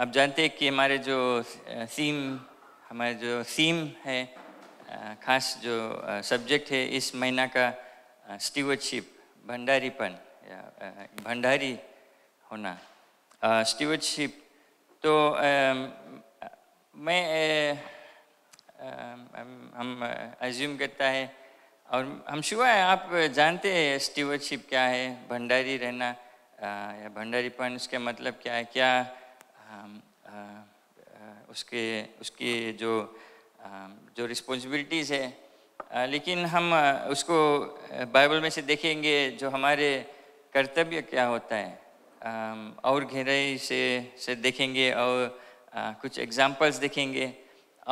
आप जानते हैं कि हमारे जो सीम हमारे जो सीम है खास जो सब्जेक्ट है इस महीना का स्टीवर्डशिप भंडारीपन भंडारी होना स्टीवर्डशिप तो आ, मैं आ, हम एज्यूम करता है और हम शुभ है आप जानते हैं स्टीवर्डशिप क्या है भंडारी रहना आ, या भंडारीपन उसका मतलब क्या है क्या उसके उसकी जो जो रिस्पॉन्सिबिलिटीज़ है लेकिन हम उसको बाइबल में से देखेंगे जो हमारे कर्तव्य क्या होता है और गहराई से से देखेंगे और कुछ एग्जांपल्स देखेंगे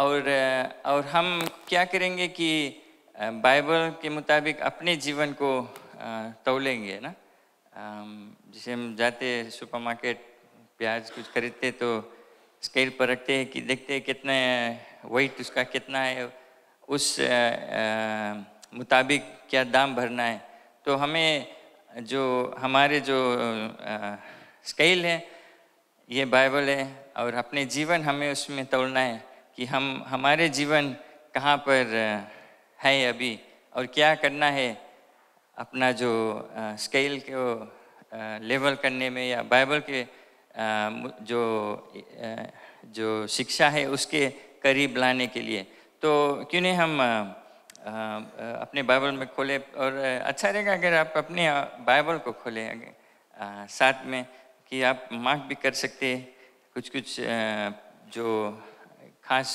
और और हम क्या करेंगे कि बाइबल के मुताबिक अपने जीवन को तोलेंगे ना जिसे हम जाते सुपरमार्केट प्याज कुछ खरीदते तो स्केल पर रखते हैं कि देखते हैं कितना वेट उसका कितना है उस मुताबिक क्या दाम भरना है तो हमें जो हमारे जो स्केल है ये बाइबल है और अपने जीवन हमें उसमें तोड़ना है कि हम हमारे जीवन कहाँ पर है अभी और क्या करना है अपना जो स्केल को लेवल करने में या बाइबल के जो जो शिक्षा है उसके करीब लाने के लिए तो क्यों नहीं हम अपने बाइबल में खोले और अच्छा रहेगा अगर आप अपने बाइबल को खोले साथ में कि आप मार्क भी कर सकते कुछ कुछ जो खास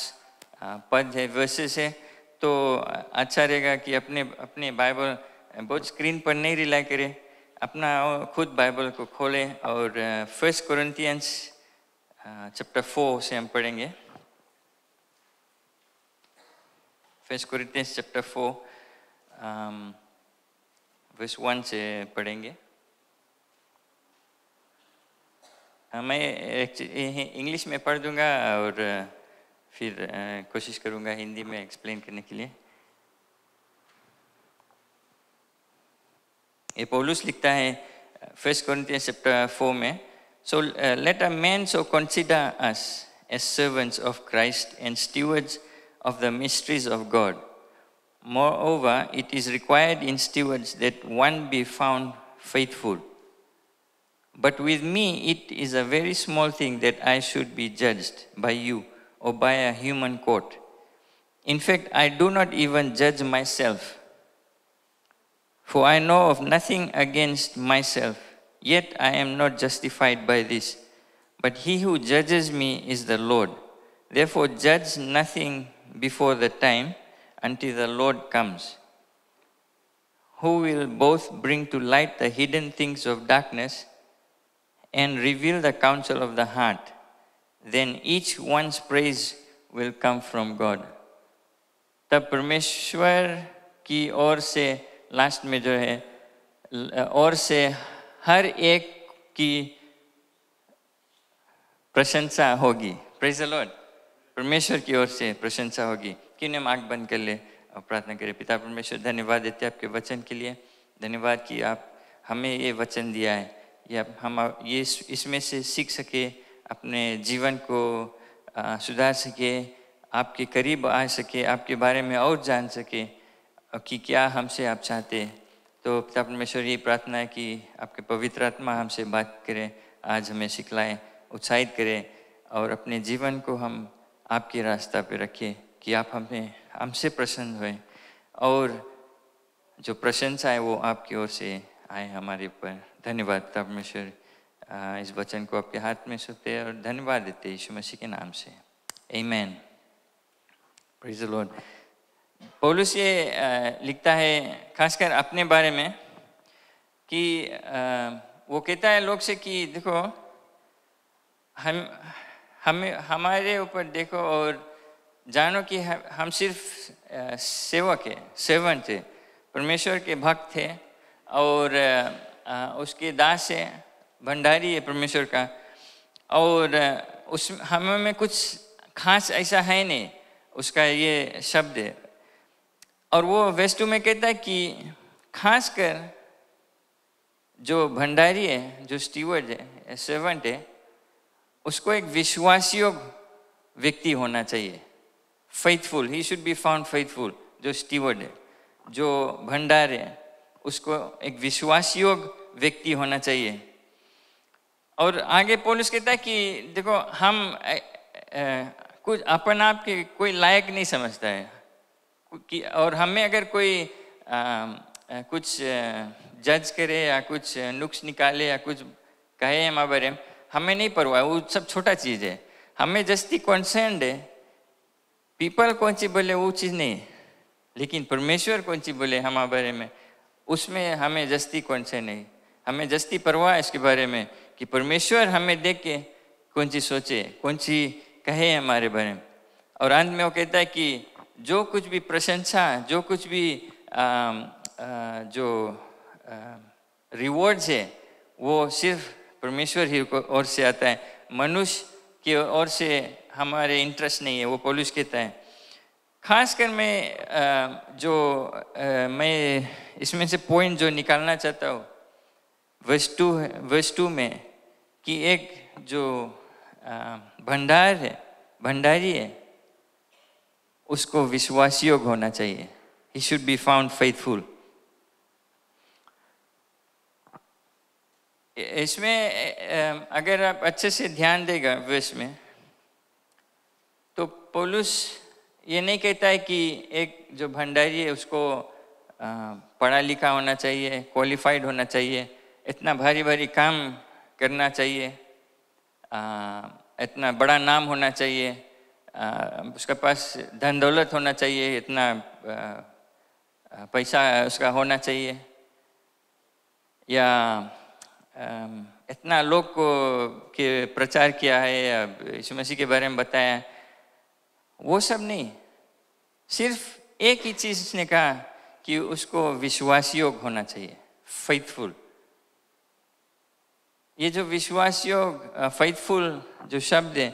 पद है वर्सेस है तो अच्छा रहेगा कि अपने अपने बाइबल बहुत स्क्रीन पर नहीं रिलाई करें अपना खुद बाइबल को खोलें और फर्स्ट कुरंतियंस चैप्टर फोर से हम पढ़ेंगे first Corinthians chapter four verse one से पढ़ेंगे मैं इंग्लिश में पढ़ दूंगा और फिर कोशिश करूंगा हिंदी में एक्सप्लेन करने के लिए ये पौलुस लिखता है फर्स्ट कोरिंथियन चैप्टर फोर में so let a man so consider us as servants of Christ and stewards of the mysteries of God Moreover, it is required in stewards that one be found faithful. But with me, it is a very small thing that I should be judged by you or by a human court. In fact, I do not even judge myself. For I know of nothing against myself, yet I am not justified by this. But he who judges me is the Lord. Therefore, judge nothing before the time until the Lord comes, who will both bring to light the hidden things of darkness and reveal the counsel of the heart. Then each one's praise will come from God. The परमेश्वर की ओर से last में जो है और से हर एक की प्रशंसा होगी प्रेज लॉर्ड परमेश्वर की ओर से प्रशंसा होगी कि हम आँख बंद कर ले और प्रार्थना करें पिता परमेश्वर धन्यवाद देते आपके वचन के लिए धन्यवाद कि आप हमें ये वचन दिया है ये हम ये इसमें से सीख सके अपने जीवन को सुधार सके आपके करीब आ सके आपके बारे में और जान सके कि क्या हमसे आप चाहते हैं तो पिता परमेश्वर ये प्रार्थना है कि आपके पवित्र आत्मा हमसे बात करें आज हमें सिखलाएं उत्साहित करें और अपने जीवन को हम आपके रास्ता पे रखें कि आप हमें हमसे प्रसन्न हुए और जो प्रशंसा है वो आपकी ओर से आए हमारे ऊपर धन्यवाद पिता परमेश्वर इस वचन को आपके हाथ में सुनते और धन्यवाद देते यीशु मसीह के नाम से ए मैन लॉर्ड पौलुस ये लिखता है खासकर अपने बारे में कि वो कहता है लोग से कि देखो हम हम हमारे ऊपर देखो और जानो कि हम सिर्फ सेवक है सेवन थे परमेश्वर के भक्त थे और उसके दास है भंडारी है परमेश्वर का और उस हम में कुछ खास ऐसा है नहीं उसका ये शब्द है और वो वेस्टू में कहता है कि खासकर जो भंडारी है जो स्टीवर्ड है सेवेंट है उसको एक विश्वास व्यक्ति होना चाहिए faithful he should be found faithful जो स्टीवर्ड है जो भंडार है उसको एक विश्वास व्यक्ति होना चाहिए और आगे पोलिस कहता है कि देखो हम ए, ए, कुछ अपन आप के कोई लायक नहीं समझता है कि और हमें अगर कोई आ, आ, कुछ जज करे या कुछ नुक्स निकाले या कुछ कहे हमारे बारे में हमें नहीं परवाह वो सब छोटा चीज़ है हमें जस्ती कॉन्सेंड है पीपल कौन सी बोले वो चीज़ नहीं लेकिन परमेश्वर कौन सी बोले हमारे बारे में उसमें हमें जस्ती से नहीं हमें जस्ती परवाह इसके बारे में कि परमेश्वर हमें देख के कौन सी सोचे कौन सी कहे हमारे बारे में और अंत में वो कहता है कि जो कुछ भी प्रशंसा जो कुछ भी आ, आ, जो रिवॉर्ड्स है वो सिर्फ परमेश्वर ही को ओर से आता है मनुष्य की ओर से हमारे इंटरेस्ट नहीं है वो पॉलुस कहता है खासकर मैं जो मैं इसमें से पॉइंट जो निकालना चाहता हूँ वर्ष टू वर्ष टू में कि एक जो भंडार है भंडारी है उसको विश्वास योग होना चाहिए he should be found faithful इसमें अगर आप अच्छे से ध्यान देगा वेश में तो पोलुस ये नहीं कहता है कि एक जो भंडारी है उसको पढ़ा लिखा होना चाहिए क्वालिफाइड होना चाहिए इतना भारी भारी काम करना चाहिए इतना बड़ा नाम होना चाहिए उसका पास धन दौलत होना चाहिए इतना पैसा उसका होना चाहिए या इतना लोग को के प्रचार किया है या यीशु मसीह के बारे में बताया वो सब नहीं सिर्फ एक ही चीज़ उसने कहा कि उसको विश्वास योग होना चाहिए फेथफुल ये जो विश्वास योग फेथफुल जो शब्द है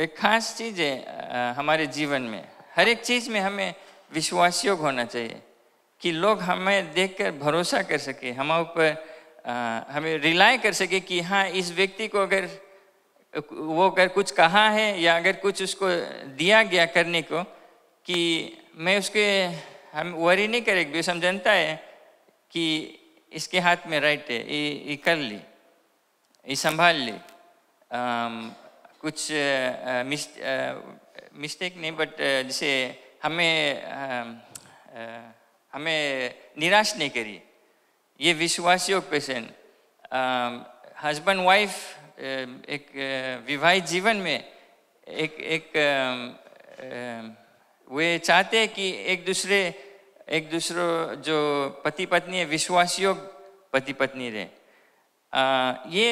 एक खास चीज़ है हमारे जीवन में हर एक चीज़ में हमें विश्वास योग होना चाहिए कि लोग हमें देखकर भरोसा कर सके हम ऊपर हमें रिलाय कर सके कि हाँ इस व्यक्ति को अगर वो अगर कुछ कहा है या अगर कुछ उसको दिया गया करने को कि मैं उसके हम वरी नहीं करे बिकॉज हम जनता है कि इसके हाथ में राइट है ये कर ली ये संभाल ली कुछ मिस, मिस्टेक नहीं बट जैसे हमें हमें निराश नहीं करी ये विश्वास योग पेशेंट हस्बैंड वाइफ एक विवाहित जीवन में एक एक वे चाहते हैं कि एक दूसरे एक दूसरों जो पति पत्नी है विश्वास योग पति पत्नी रहे ये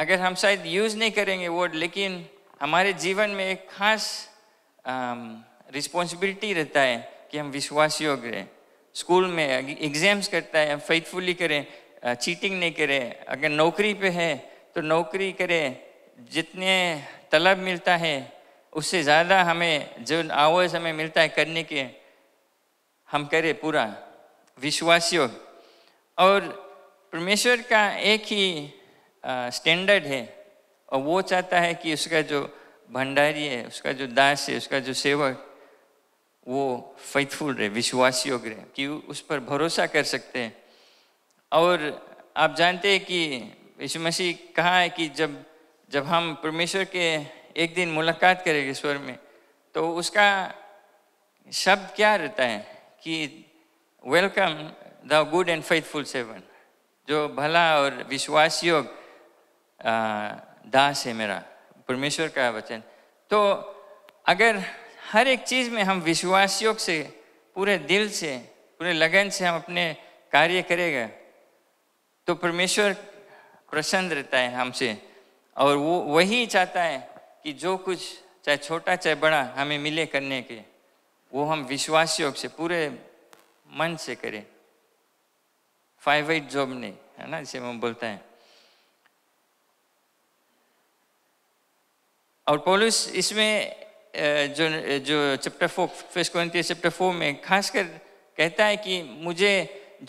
अगर हम शायद यूज़ नहीं करेंगे वर्ड लेकिन हमारे जीवन में एक खास रिस्पॉन्सिबिलिटी um, रहता है कि हम विश्वास योग रहें स्कूल में एग्ज़ाम्स करता है हम फेथफुली करें चीटिंग uh, नहीं करें अगर नौकरी पे है तो नौकरी करें जितने तलब मिलता है उससे ज़्यादा हमें जो आवर्स हमें मिलता है करने के हम करें पूरा विश्वास योग और परमेश्वर का एक ही स्टैंडर्ड है और वो चाहता है कि उसका जो भंडारी है उसका जो दास है उसका जो सेवक वो फैथफुल रहे विश्वास योग रहे कि उस पर भरोसा कर सकते हैं और आप जानते हैं कि यीशु मसीह कहा है कि जब जब हम परमेश्वर के एक दिन मुलाकात करेंगे स्वर में तो उसका शब्द क्या रहता है कि welcome the good and faithful servant जो भला और विश्वास योग्य दास है मेरा परमेश्वर का वचन तो अगर हर एक चीज़ में हम विश्वास योग से पूरे दिल से पूरे लगन से हम अपने कार्य करेगा तो परमेश्वर प्रसन्न रहता है हमसे और वो वही चाहता है कि जो कुछ चाहे छोटा चाहे बड़ा हमें मिले करने के वो हम विश्वास योग से पूरे मन से करें फाइव एट जॉब नहीं है ना जिसे हम बोलते हैं और पोलिस इसमें जो जो चैप्टर फोर फर्स्ट क्वान्टी चैप्टर फोर में खासकर कहता है कि मुझे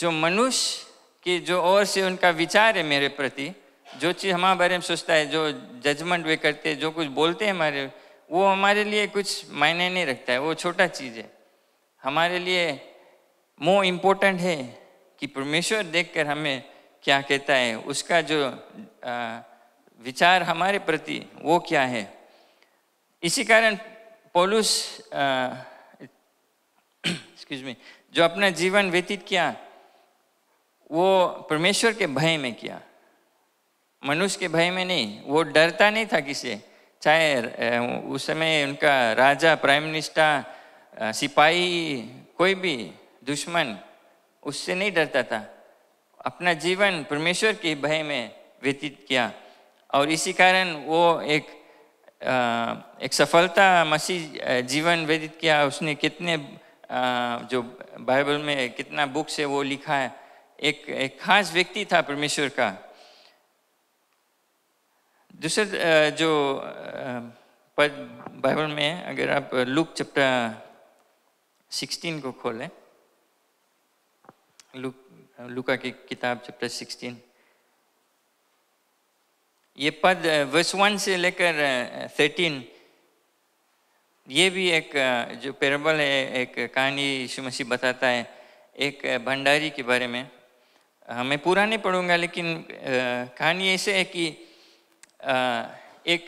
जो मनुष्य की जो ओर से उनका विचार है मेरे प्रति जो चीज़ हमारे बारे में सोचता है जो जजमेंट वे करते हैं जो कुछ बोलते हैं हमारे वो हमारे लिए कुछ मायने नहीं रखता है वो छोटा चीज़ है हमारे लिए मो इम्पोर्टेंट है कि परमेश्वर देखकर हमें क्या कहता है उसका जो आ, विचार हमारे प्रति वो क्या है इसी कारण पोलूस एक्सक्यूज मी जो अपना जीवन व्यतीत किया वो परमेश्वर के भय में किया मनुष्य के भय में नहीं वो डरता नहीं था किसे चाहे उस समय उनका राजा प्राइम मिनिस्टर सिपाही कोई भी दुश्मन उससे नहीं डरता था अपना जीवन परमेश्वर के भय में व्यतीत किया और इसी कारण वो एक एक सफलता मसीह जीवन व्यतीत किया उसने कितने जो बाइबल में कितना बुक से वो लिखा है एक एक खास व्यक्ति था परमेश्वर का दूसरे जो पद बाइबल में अगर आप लुक चैप्टर 16 को खोलें लुक लुका की किताब चैप्टर 16 ये पद वर्ष वन से लेकर थर्टीन ये भी एक जो पेरेबल है एक कहानी यीशु मसीह बताता है एक भंडारी के बारे में मैं पूरा नहीं पढ़ूंगा लेकिन कहानी ऐसे है कि एक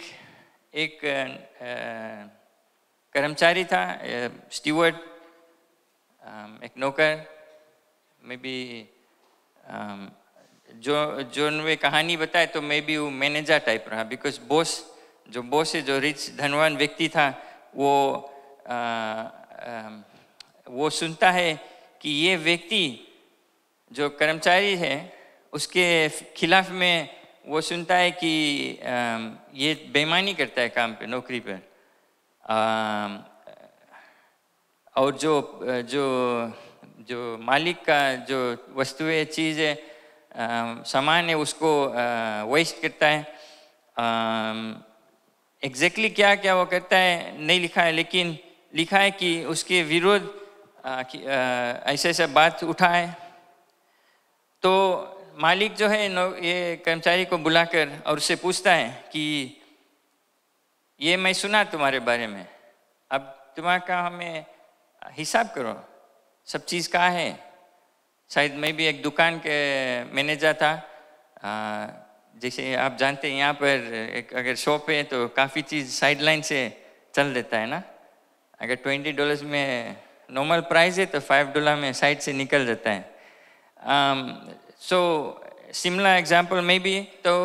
एक कर्मचारी था स्टीवर्ड एक नौकर मे बी जो जो वे कहानी बताए तो मे बी वो मैनेजर टाइप रहा बिकॉज बॉस जो बॉस है जो रिच धनवान व्यक्ति था वो आ, आ, वो सुनता है कि ये व्यक्ति जो कर्मचारी है उसके खिलाफ में वो सुनता है कि आ, ये बेईमानी करता है काम पे नौकरी पर और जो जो जो मालिक का जो वस्तुएं चीज़ है Ehm, सामान्य उसको वेस्ट करता है एग्जैक्टली क्या क्या वो करता है नहीं लिखा है लेकिन लिखा है कि उसके विरोध ऐसे ऐसे बात उठाए तो मालिक जो है ये कर्मचारी को बुलाकर और उससे पूछता है कि ये मैं सुना तुम्हारे बारे में अब तुम्हारा का हमें हिसाब करो सब चीज़ कहाँ है शायद मैं भी एक दुकान के मैनेजर था आ, जैसे आप जानते हैं यहाँ पर एक अगर शॉप है तो काफ़ी चीज़ साइड लाइन से चल देता है ना अगर ट्वेंटी डॉलर्स में नॉर्मल प्राइस है तो फाइव डॉलर में साइड से निकल जाता है सो शिमला एग्जाम्पल में भी तो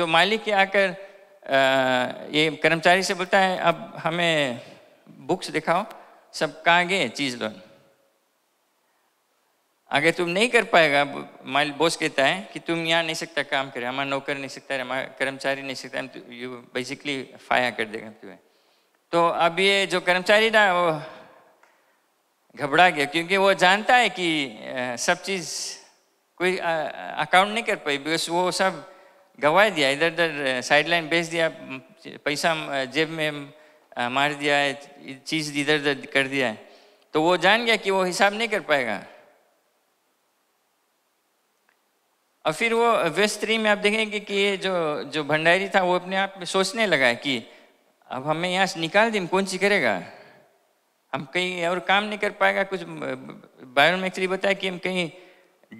जो मालिक आकर आ, ये कर्मचारी से बोलता है अब हमें बुक्स दिखाओ सब कहाँ गए चीज़ लोन अगर तुम नहीं कर पाएगा माल बॉस कहता है कि तुम यहाँ नहीं सकता काम करे हमारा नौकर नहीं सकता हमारा कर्मचारी नहीं सकता यू बेसिकली फाया कर देगा तुम्हें तो अब ये जो कर्मचारी ना वो घबरा गया क्योंकि वो जानता है कि सब चीज़ कोई अकाउंट नहीं कर पाई बिकॉज वो सब गंवा दिया इधर उधर साइडलाइन बेच दिया पैसा जेब में मार दिया है चीज़ इधर उधर कर दिया है तो वो जान गया कि वो हिसाब नहीं कर पाएगा और फिर वो वेस्त्री में आप देखेंगे कि ये जो जो भंडारी था वो अपने आप में सोचने लगा है कि अब हमें यहाँ से निकाल दें कौन सी करेगा हम कहीं और काम नहीं कर पाएगा कुछ बायोमेट्री बताया कि हम कहीं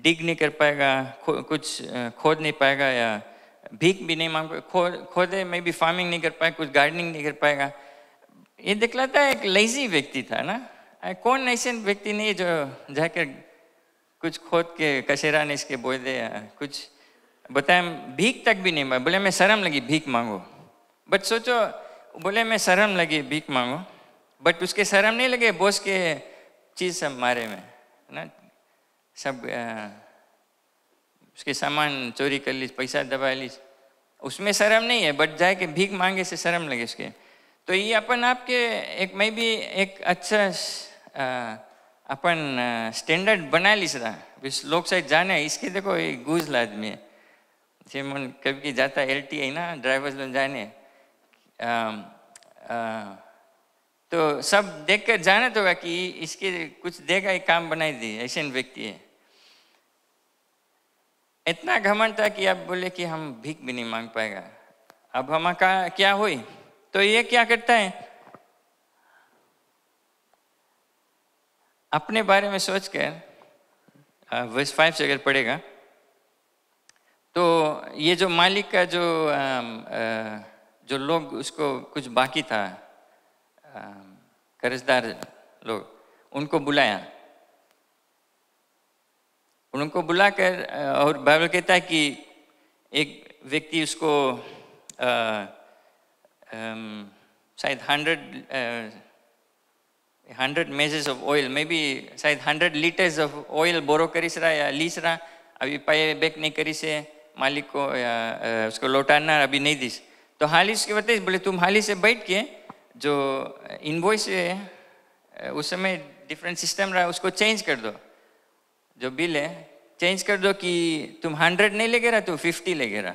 डिग नहीं कर पाएगा खो, कुछ खोद नहीं पाएगा या भीख भी नहीं मांग खो खोदे में भी फार्मिंग नहीं कर पाए कुछ गार्डनिंग नहीं कर पाएगा ये दिखलाता है एक लेजी व्यक्ति था ना कौन ऐसे व्यक्ति नहीं जो जाकर कुछ खोद के कसेरा ने इसके बोल दिया कुछ बताया भीख तक भी नहीं मांगा बोले मैं शर्म लगी भीख मांगो बट सोचो बोले मैं शर्म लगी भीख मांगो बट उसके शर्म नहीं लगे बोस के चीज़ सब मारे में ना सब आ, उसके सामान चोरी कर ली पैसा दबा ली उसमें शर्म नहीं है बट जाए कि भीख मांगे से शर्म लगे उसके तो ये अपन आपके एक मैं भी एक अच्छा आ, अपन स्टैंडर्ड बना लीसरा लोग शायद जाने इसके देखो ये गुजल आदमी है जे मन कभी कभी जाता एल टी आई ना ड्राइवर्स लोग जाने आ, आ, तो सब देख कर जाने तो कि इसके कुछ देगा ही काम बनाई दी ऐसे व्यक्ति है इतना घमंड था कि आप बोले कि हम भीख भी नहीं मांग पाएगा अब हम क्या हुई तो ये क्या करता है अपने बारे में सोच कर वर्ष फाइव से अगर पढ़ेगा तो ये जो मालिक का जो आ, आ, जो लोग उसको कुछ बाकी था कर्जदार लोग उनको बुलाया उनको बुलाकर और बाइबल कहता है कि एक व्यक्ति उसको शायद hundred hundred measures of oil maybe शायद hundred litres of oil borrow करीस रहा या ली रहा अभी पाए बेक नहीं करी से मालिक को या उसको लौटाना अभी नहीं दिस तो हाल इसके बताइए बोले तुम हाल ही से बैठ के जो इनवॉइस है उस समय डिफरेंट सिस्टम रहा उसको चेंज कर दो जो बिल है चेंज कर दो कि तुम हंड्रेड नहीं लेके रहा तो फिफ्टी लेके रहा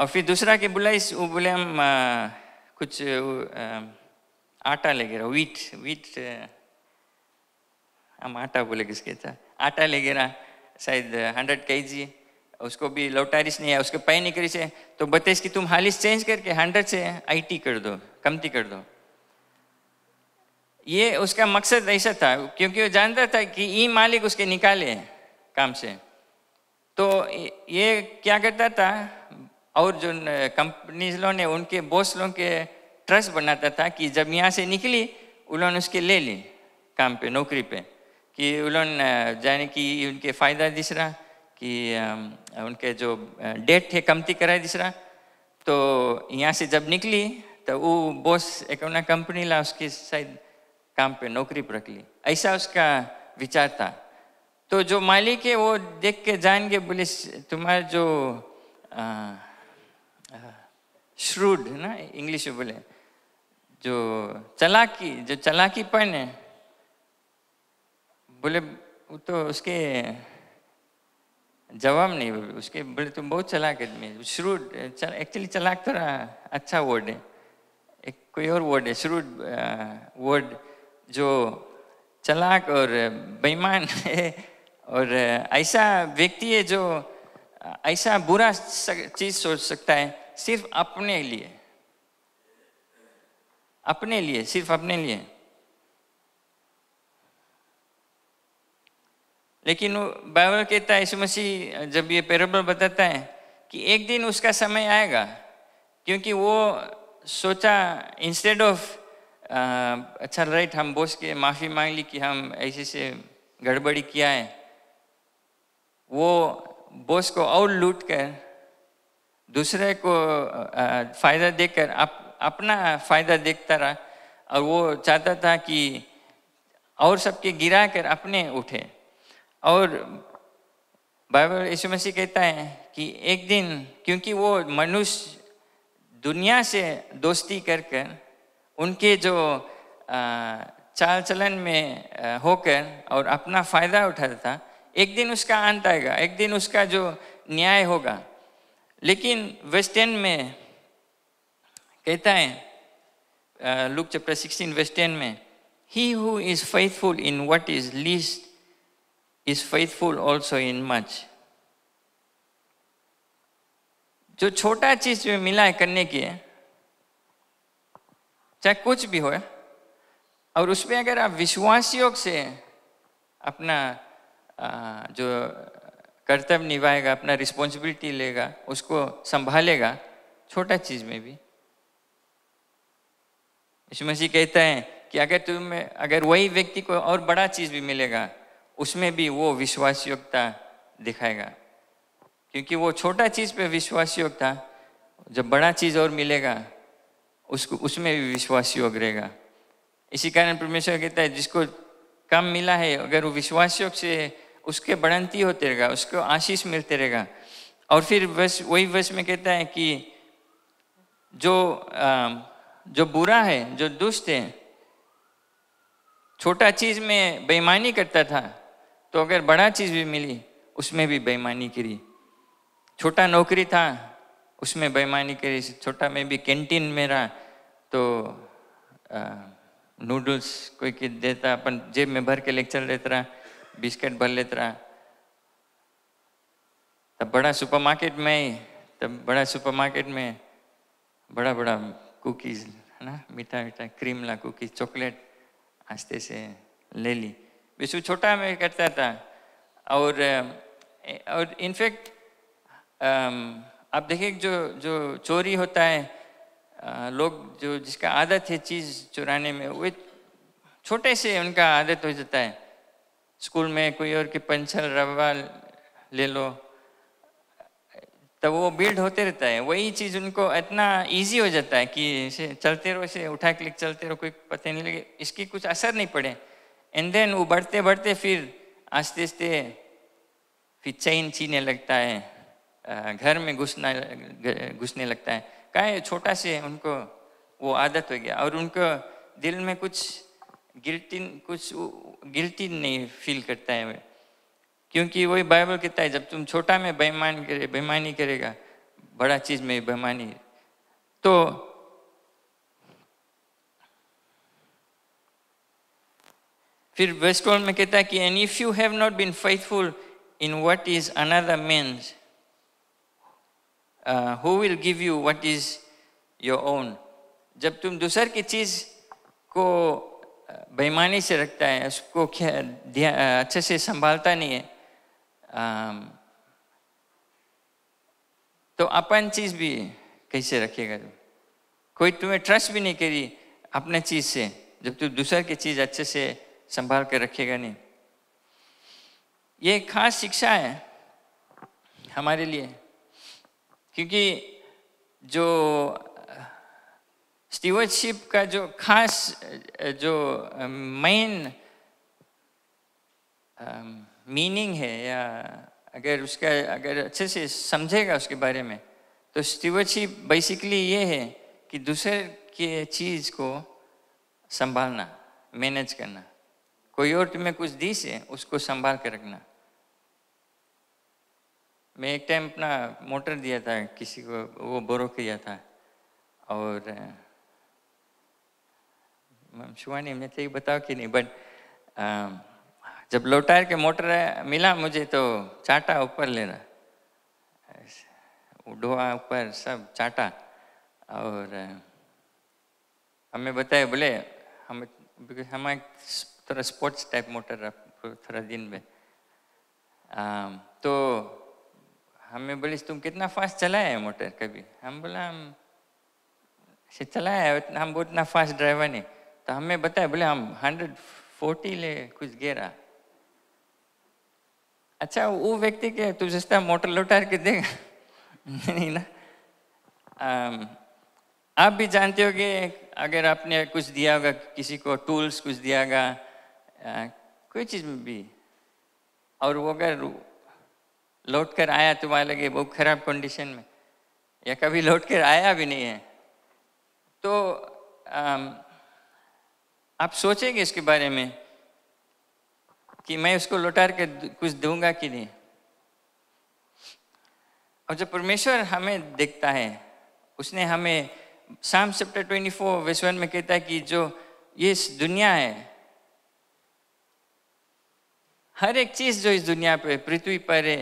और फिर दूसरा के बोला इस वो बोले हम आ, कुछ आ, आटा ले गिरा वीट वीट हम आटा बोले किसके था आटा ले गिरा शायद हंड्रेड के जी उसको भी लौटारिश नहीं है उसके पै नहीं करी से तो बतेस कि तुम हालिस चेंज करके हंड्रेड से आईटी कर दो कमती कर दो ये उसका मकसद ऐसा था क्योंकि वो जानता था कि ई मालिक उसके निकाले काम से तो ये क्या करता था और जो कंपनीज लोग ने उनके बोस लोग के ट्रस्ट बनाता था कि जब यहाँ से निकली उन्होंने उसके ले ली काम पे नौकरी पे कि उन्होंने जाने कि उनके फ़ायदा दूसरा कि उनके जो डेट थे कमती कराए दूसरा तो यहाँ से जब निकली तो वो बॉस एक कंपनी ला उसके शायद काम पे नौकरी पर रख ली ऐसा उसका विचार था तो जो मालिक है वो देख के जाएंगे बोले तुम्हारे जो श्रूड ना इंग्लिश में बोले जो चलाकी जो चलाकीपन है बोले वो तो उसके जवाब नहीं बोले उसके बोले तुम बहुत चलाक आदमी शुरू एक्चुअली चलाक थोड़ा अच्छा वर्ड है एक कोई और वर्ड है शुरू वर्ड जो चलाक और बेईमान है और ऐसा व्यक्ति है जो ऐसा बुरा चीज़ सोच सकता है सिर्फ अपने लिए अपने लिए सिर्फ अपने लिए लेकिन बाइबल कहता है यीशु मसीह जब ये पेरेबल बताता है कि एक दिन उसका समय आएगा क्योंकि वो सोचा इंस्टेड ऑफ अच्छा राइट हम बोस के माफ़ी मांग ली कि हम ऐसे से गड़बड़ी किया है वो बोस को और लूट कर दूसरे को फ़ायदा देकर आप अपना फ़ायदा देखता रहा और वो चाहता था कि और सबके गिरा कर अपने उठे और बाइबल यीशु मसीह कहता है कि एक दिन क्योंकि वो मनुष्य दुनिया से दोस्ती कर कर उनके जो चाल चलन में होकर और अपना फ़ायदा उठाता था एक दिन उसका अंत आएगा एक दिन उसका जो न्याय होगा लेकिन वेस्टर्न में कहता है लुक चैप्टर 16 वर्स 10 में ही who is faithful in what is least is faithful also in much जो छोटा चीज जो मिला है करने की है चाहे कुछ भी हो और उसमें अगर आप विश्वास योग से अपना जो कर्तव्य निभाएगा अपना रिस्पॉन्सिबिलिटी लेगा उसको संभालेगा छोटा चीज़ में भी यीशु मसीह कहता है कि अगर तुम्हें अगर वही व्यक्ति को और बड़ा चीज़ भी मिलेगा उसमें भी वो विश्वास योग्यता दिखाएगा क्योंकि वो छोटा चीज़ पे विश्वास था जब बड़ा चीज़ और मिलेगा उसको उसमें भी विश्वास योग रहेगा इसी कारण परमेश्वर कहता है जिसको कम मिला है अगर वो विश्वास योग से उसके बढ़ंती होते रहेगा उसको आशीष मिलते रहेगा और फिर वश वही वश में कहता है कि जो आ, जो बुरा है जो दुष्ट है छोटा चीज में बेईमानी करता था तो अगर बड़ा चीज भी मिली उसमें भी बेईमानी करी छोटा नौकरी था उसमें बेईमानी करी छोटा में भी कैंटीन में रहा तो नूडल्स कोई कि देता अपन जेब में भर के लेक्चर लेता रहा बिस्किट भर लेता रहा तब बड़ा सुपरमार्केट में ही तब बड़ा सुपरमार्केट में बड़ा बड़ा कुकीज़ है ना मीठा मीठा क्रीम ला कुकी चॉकलेट आस्ते से ले ली विशु छोटा में करता था और और इनफैक्ट आप देखिए जो जो चोरी होता है लोग जो जिसका आदत है चीज़ चुराने में वो छोटे से उनका आदत हो जाता है स्कूल में कोई और के पंचल रवा ले लो तो वो बिल्ड होते रहता है वही चीज़ उनको इतना इजी हो जाता है कि चलते रहो इसे उठा क्लिक चलते रहो कोई पता नहीं लगे इसकी कुछ असर नहीं पड़े एंड देन वो बढ़ते बढ़ते फिर आस्ते आस्ते फिर चैन छीने लगता है घर में घुसना घुसने लगता है का है छोटा से उनको वो आदत हो गया और उनको दिल में कुछ गिल्टी कुछ गिल्टी नहीं फील करता है क्योंकि वही बाइबल कहता है जब तुम छोटा में बेईमान करे बेईमानी करेगा बड़ा चीज में बेईमानी तो फिर वेस्टवर्ल्ड में कहता है कि and if you have not been faithful in what is another man's who will give you what is your own जब तुम दूसर की चीज को uh, बेईमानी से रखता है उसको uh, अच्छे से संभालता नहीं है आम, um, तो अपन चीज भी कैसे रखेगा तू कोई तुम्हें ट्रस्ट भी नहीं करी अपने चीज से जब तू दूसर की चीज अच्छे से संभाल कर रखेगा नहीं ये खास शिक्षा है हमारे लिए क्योंकि जो स्टीवरशिप का जो खास जो मेन uh, मीनिंग है या अगर उसका अगर अच्छे से समझेगा उसके बारे में तो स्टीवरशिप बेसिकली ये है कि दूसरे के चीज़ को संभालना मैनेज करना कोई और तुम्हें कुछ दी से उसको संभाल कर रखना मैं एक टाइम अपना मोटर दिया था किसी को वो बोरो किया था और शिवानी मैं तो बताओ कि नहीं बट जब लोटायर के मोटर मिला मुझे तो चाटा ऊपर लेना डोआ ऊपर सब चाटा और हमें बताए बोले हम हमारे थोड़ा स्पोर्ट्स टाइप मोटर थोड़ा दिन में आ, तो हमें बोले तुम कितना फास्ट चलाए मोटर कभी हम बोला हम से चलाया हम उतना फास्ट ड्राइवर नहीं तो हमें बताया बोले हम हंड्रेड फोर्टी ले कुछ गेरा अच्छा वो व्यक्ति के जिसका मोटर लौटा के देगा नहीं ना आ, आप भी जानते होगे अगर आपने कुछ दिया होगा किसी को टूल्स कुछ दिया होगा कोई चीज़ में भी और वो अगर लौट कर आया तुम्हारे तो लगे बहुत खराब कंडीशन में या कभी लौट कर आया भी नहीं है तो आ, आप सोचेंगे इसके बारे में कि मैं उसको लौटा के कुछ दूंगा कि नहीं और जब परमेश्वर हमें देखता है उसने हमें शाम ट्वेंटी फोर वेस्वन में कहता है कि जो ये इस दुनिया है हर एक चीज जो इस दुनिया पे पृथ्वी पर है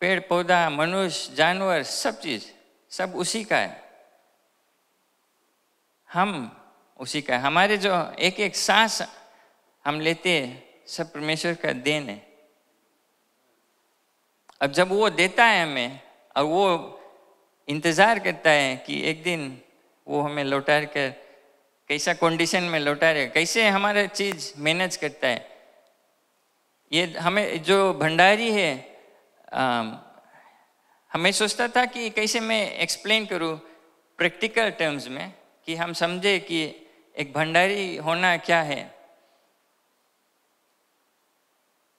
पेड़ पौधा मनुष्य जानवर सब चीज सब उसी का है हम उसी का है हमारे जो एक एक सांस हम लेते हैं सब परमेश्वर का देन है अब जब वो देता है हमें और वो इंतज़ार करता है कि एक दिन वो हमें लौटा कर कैसा कंडीशन में लौटा रहे कैसे हमारा चीज़ मैनेज करता है ये हमें जो भंडारी है आ, हमें सोचता था कि कैसे मैं एक्सप्लेन करूं प्रैक्टिकल टर्म्स में कि हम समझे कि एक भंडारी होना क्या है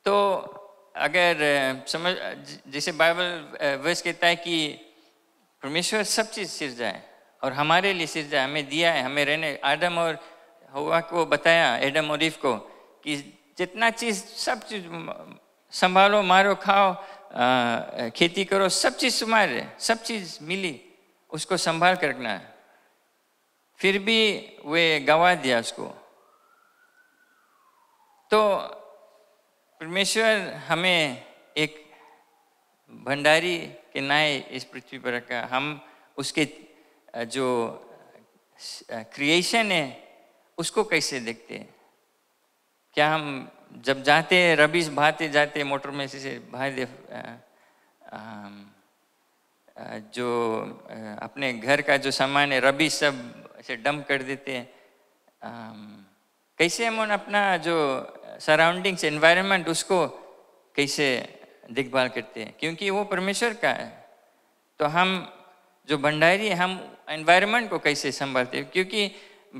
तो अगर समझ जैसे बाइबल वर्ष कहता है कि परमेश्वर सब चीज़ सिर जाए और हमारे लिए सिर जाए हमें दिया है हमें रहने आडम और हवा को बताया एडम और रिफ को कि जितना चीज़ सब चीज़ संभालो मारो खाओ खेती करो सब चीज़ सुमार सब चीज़ मिली उसको संभाल कर रखना है फिर भी वे गवा दिया उसको तो परमेश्वर हमें एक भंडारी के नाए इस पृथ्वी पर रखा हम उसके जो क्रिएशन है उसको कैसे देखते हैं क्या हम जब जाते हैं रबीश भाते जाते मोटर में से भाई जो अपने घर का जो सामान है रबी सब ऐसे डम कर देते हैं कैसे हम अपना जो सराउंडिंग्स एनवायरनमेंट उसको कैसे देखभाल करते हैं क्योंकि वो परमेश्वर का है तो हम जो भंडारी हम एनवायरनमेंट को कैसे संभालते हैं क्योंकि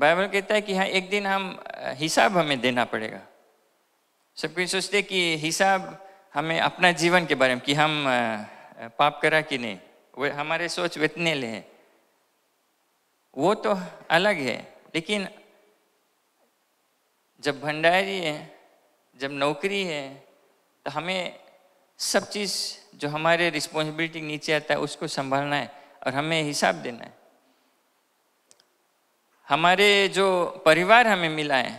बाइबल कहता है कि हाँ एक दिन हम हिसाब हमें देना पड़ेगा सब कोई सोचते कि हिसाब हमें अपना जीवन के बारे में कि हम पाप करा कि नहीं वो हमारे सोच वितने ले हैं वो तो अलग है लेकिन जब भंडारी है जब नौकरी है तो हमें सब चीज़ जो हमारे रिस्पॉन्सिबिलिटी नीचे आता है उसको संभालना है और हमें हिसाब देना है हमारे जो परिवार हमें मिला है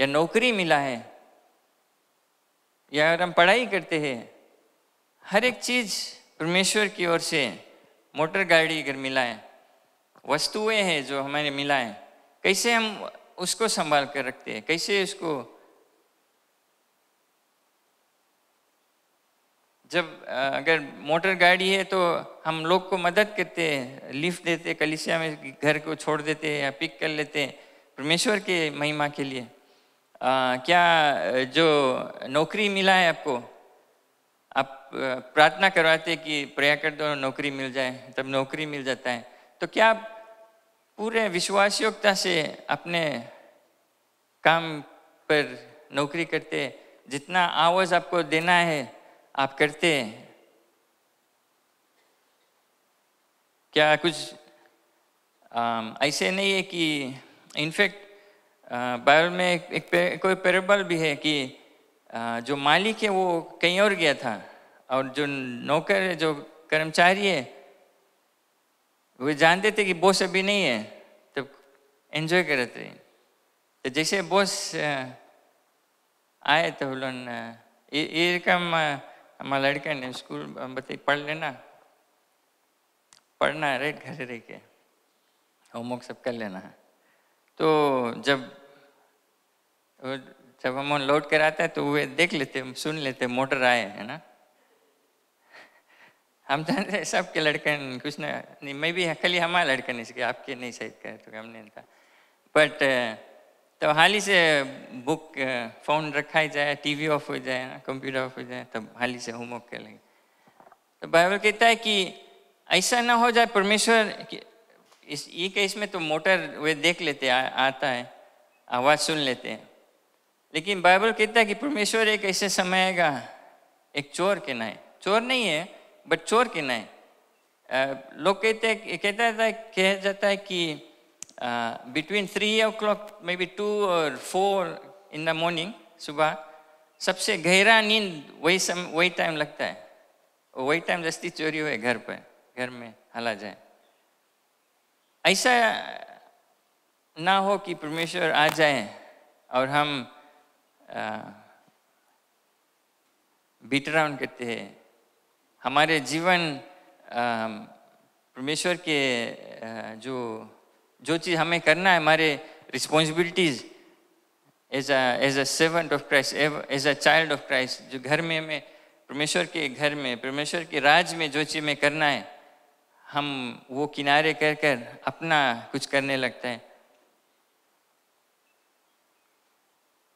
या नौकरी मिला है या अगर हम पढ़ाई करते हैं हर एक चीज़ परमेश्वर की ओर से मोटर गाड़ी अगर मिला है वस्तुएं हैं जो हमारे मिला है कैसे हम उसको संभाल कर रखते हैं कैसे उसको जब अगर मोटर गाड़ी है तो हम लोग को मदद करते हैं लिफ्ट देते कलिसिया में घर को छोड़ देते या पिक कर लेते हैं परमेश्वर के महिमा के लिए आ, क्या जो नौकरी मिला है आपको आप प्रार्थना करवाते कि प्रया कर दो नौकरी मिल जाए तब नौकरी मिल जाता है तो क्या आप पूरे विश्वासयोग्यता से अपने काम पर नौकरी करते जितना आवाज़ आपको देना है आप करते हैं क्या कुछ आ, ऐसे नहीं है कि इनफैक्ट बाइबल में एक, एक पे, कोई पेरेबल भी है कि आ, जो मालिक है वो कहीं और गया था और जो नौकर है जो कर्मचारी है वो जानते थे कि बॉस अभी नहीं है तो एंजॉय कर रहे थे तो जैसे बॉस आए तो उन्होंने ये रकम हमारा लड़का ने स्कूल बताई पढ़ लेना पढ़ना है रे घर रह के होमवर्क सब कर लेना है तो जब जब हम लौट कर आते हैं तो वे देख लेते सुन लेते मोटर आए है ना हम जानते सब के लड़के कुछ ना नहीं मैं भी खाली हमारा नहीं सके आपके नहीं सही करे तो हमने था बट तब तो हाली से बुक फोन ही जाए टीवी ऑफ हो जाए कंप्यूटर ऑफ हो जाए तब हाली से होमवर्क कर लेंगे तो बाइबल कहता है कि ऐसा ना हो जाए परमेश्वर इस ये केस में तो मोटर वे देख लेते आ, आता है आवाज़ सुन लेते हैं लेकिन बाइबल कहता है कि परमेश्वर एक ऐसे समय आएगा एक चोर के नाए चोर नहीं है बट चोर के नाए लोग कहते हैं कहता है कह जाता है कि uh, between 3 o'clock, maybe 2 or 4 in the morning, सुबह सबसे गहरा नींद वही सम वही टाइम लगता है वही टाइम जस्ती चोरी हुए घर पर घर में हला जाए ऐसा ना हो कि परमेश्वर आ जाए और हम बीट uh, करते हैं हमारे जीवन um, परमेश्वर के आ, uh, जो जो चीज़ हमें करना है हमारे responsibilities as a as a servant of Christ as a child of Christ जो घर में हमें परमेश्वर के घर में परमेश्वर के राज में जो चीज़ में करना है हम वो किनारे कर कर अपना कुछ करने लगता है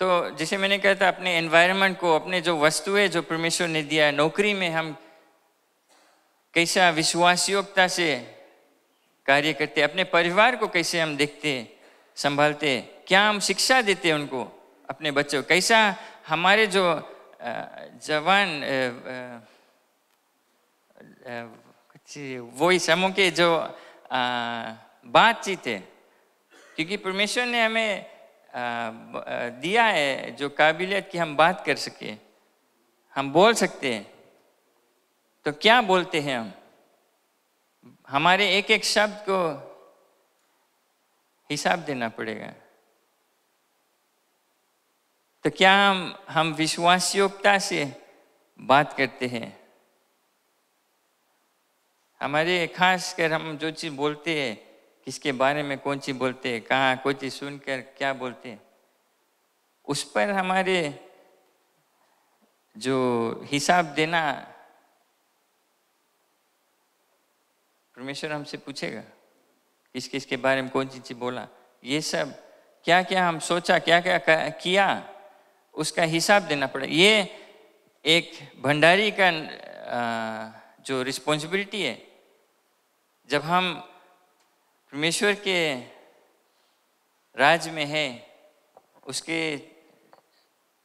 तो जैसे मैंने कहा था अपने एनवायरनमेंट को अपने जो वस्तुएं जो परमेश्वर ने दिया है नौकरी में हम कैसा विश्वासयोग्यता से कार्य करते अपने परिवार को कैसे हम देखते संभालते क्या हम शिक्षा देते उनको अपने बच्चों कैसा हमारे जो जवान वही समूह के जो बातचीत है क्योंकि परमेश्वर ने हमें दिया है जो काबिलियत की हम बात कर सके हम बोल सकते हैं तो क्या बोलते हैं हम हमारे एक एक शब्द को हिसाब देना पड़ेगा तो क्या हम हम विश्वास योग्यता से बात करते हैं हमारे खास कर हम जो चीज़ बोलते हैं किसके बारे में कौन चीज़ बोलते हैं कहाँ कोई चीज़ सुनकर क्या बोलते हैं उस पर हमारे जो हिसाब देना परमेश्वर हमसे पूछेगा किस किस के बारे में कौन सी चीज़ बोला ये सब क्या क्या हम सोचा क्या क्या किया उसका हिसाब देना पड़ा ये एक भंडारी का जो रिस्पॉन्सिबिलिटी है जब हम परमेश्वर के राज में है उसके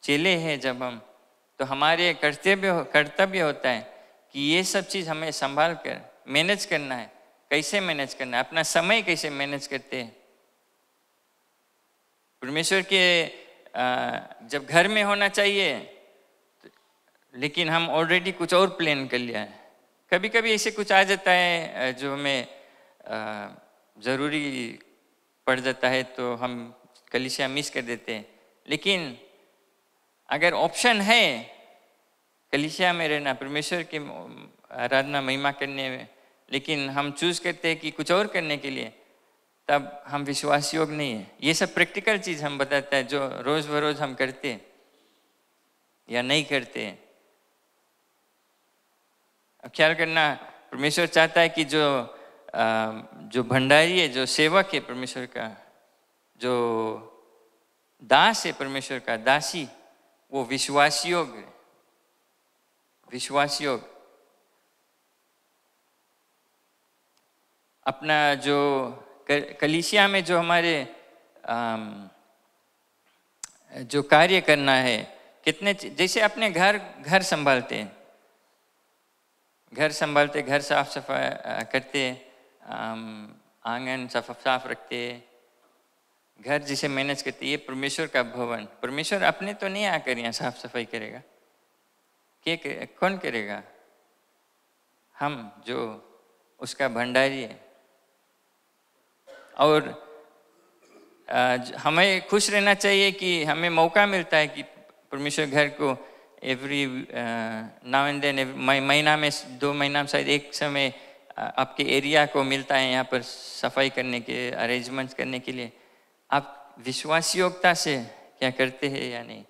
चेले हैं जब हम तो हमारे कर्तव्य कर्तव्य होता है कि ये सब चीज़ हमें संभाल कर मैनेज करना है कैसे मैनेज करना है अपना समय कैसे मैनेज करते हैं परमेश्वर के जब घर में होना चाहिए तो लेकिन हम ऑलरेडी कुछ और प्लान कर लिया है कभी कभी ऐसे कुछ आ जाता है जो हमें ज़रूरी पड़ जाता है तो हम कलिशिया मिस कर देते हैं लेकिन अगर ऑप्शन है कलिशिया में रहना परमेश्वर की आराधना महिमा करने में लेकिन हम चूज़ करते हैं कि कुछ और करने के लिए तब हम विश्वास योग नहीं है ये सब प्रैक्टिकल चीज़ हम बताते हैं जो रोज़ बरोज़ हम करते हैं या नहीं करते हैं अब ख्याल करना परमेश्वर चाहता है कि जो जो भंडारी है जो सेवक है परमेश्वर का जो दास है परमेश्वर का दासी वो विश्वास योग विश्वास योग अपना जो कलिशिया में जो हमारे जो कार्य करना है कितने जैसे अपने घर घर संभालते हैं घर संभालते घर साफ सफाई करते आंगन साफ साफ रखते घर जिसे मैनेज करते ये परमेश्वर का भवन परमेश्वर अपने तो नहीं आकर यहाँ साफ सफाई करेगा के कौन करेगा हम जो उसका भंडारी है और हमें खुश रहना चाहिए कि हमें मौका मिलता है कि परमेश्वर घर को एवरी नाव एंड देन महीना में दो महीना में शायद एक समय आपके एरिया को मिलता है यहाँ पर सफाई करने के अरेंजमेंट करने के लिए आप विश्वास योग्यता से क्या करते हैं या नहीं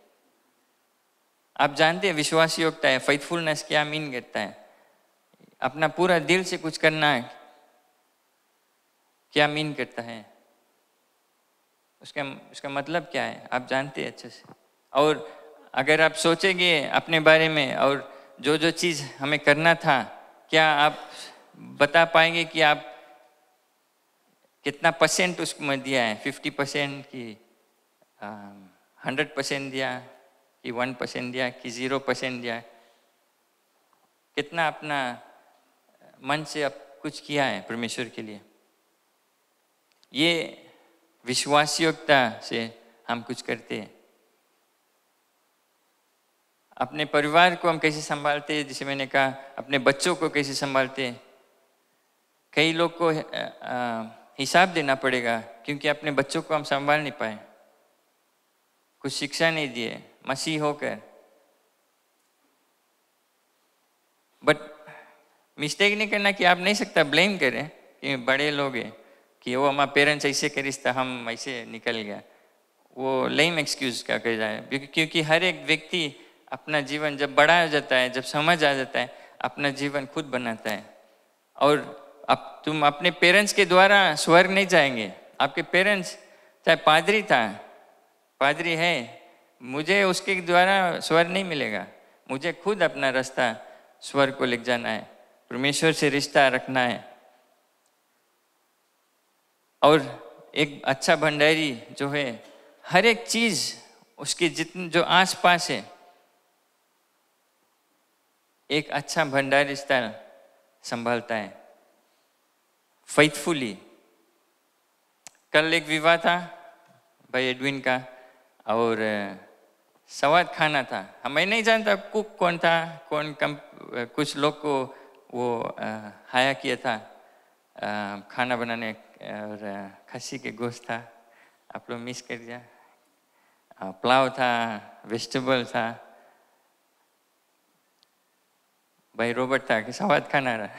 आप जानते हैं विश्वास योग्यता है फेथफुलनेस क्या मीन करता है अपना पूरा दिल से कुछ करना है क्या मीन करता है उसका उसका मतलब क्या है आप जानते हैं अच्छे से और अगर आप सोचेंगे अपने बारे में और जो जो चीज़ हमें करना था क्या आप बता पाएंगे कि आप कितना परसेंट उसमें दिया है फिफ्टी परसेंट कि हंड्रेड परसेंट दिया कि वन परसेंट दिया कि ज़ीरो परसेंट दिया कितना अपना मन से आप कुछ किया है परमेश्वर के लिए ये विश्वासयोग्यता से हम कुछ करते हैं अपने परिवार को हम कैसे संभालते हैं जिसे मैंने कहा अपने बच्चों को कैसे संभालते हैं कई लोग को हिसाब देना पड़ेगा क्योंकि अपने बच्चों को हम संभाल नहीं पाए कुछ शिक्षा नहीं दिए मसीह होकर बट मिस्टेक नहीं करना कि आप नहीं सकता ब्लेम करें कि बड़े लोग हैं कि वो हमारे पेरेंट्स ऐसे करिस था हम ऐसे निकल गया वो लेम एक्सक्यूज क्या कह जाए क्योंकि हर एक व्यक्ति अपना जीवन जब बड़ा हो जाता है जब समझ आ जाता है अपना जीवन खुद बनाता है और अब तुम अपने पेरेंट्स के द्वारा स्वर्ग नहीं जाएंगे आपके पेरेंट्स चाहे पादरी था पादरी है मुझे उसके द्वारा स्वर्ग नहीं मिलेगा मुझे खुद अपना रास्ता स्वर को ले जाना है परमेश्वर से रिश्ता रखना है और एक अच्छा भंडारी जो है हर एक चीज़ उसके जितने जो आस पास है एक अच्छा भंडारी स्थान संभालता है फेथफुली कल एक विवाह था भाई एडविन का और सवाद खाना था हमें हाँ, नहीं जानता कुक कौन था कौन कम कुछ लोग को वो हाया किया था आ, खाना बनाने और खसी के गोश्त था आप लोग मिस कर दिया पुलाव था वेजिटेबल था भाई रोबोट था कि सवाद खाना रहा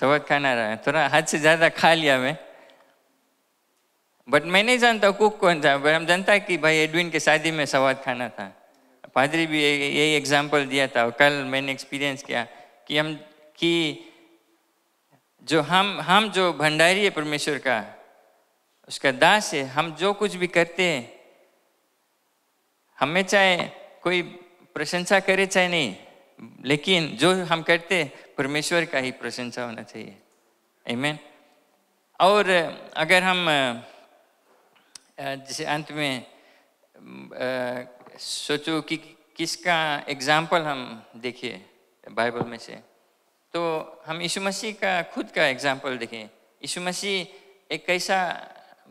सवाद खाना रहा थोड़ा हद से ज़्यादा खा लिया मैं बट मैं नहीं जानता कुक कौन था बट हम जानता कि भाई एडविन के शादी में सवाद खाना था पादरी भी यही एग्जाम्पल दिया था कल मैंने एक्सपीरियंस किया कि हम कि जो हम हम जो भंडारी है परमेश्वर का उसका दास है हम जो कुछ भी करते हैं हमें चाहे कोई प्रशंसा करे चाहे नहीं लेकिन जो हम करते परमेश्वर का ही प्रशंसा होना चाहिए आमेन और अगर हम जैसे अंत में सोचो कि किसका एग्जाम्पल हम देखिए बाइबल में से तो हम यीशु मसीह का खुद का एग्जाम्पल देखें यीशु मसीह एक कैसा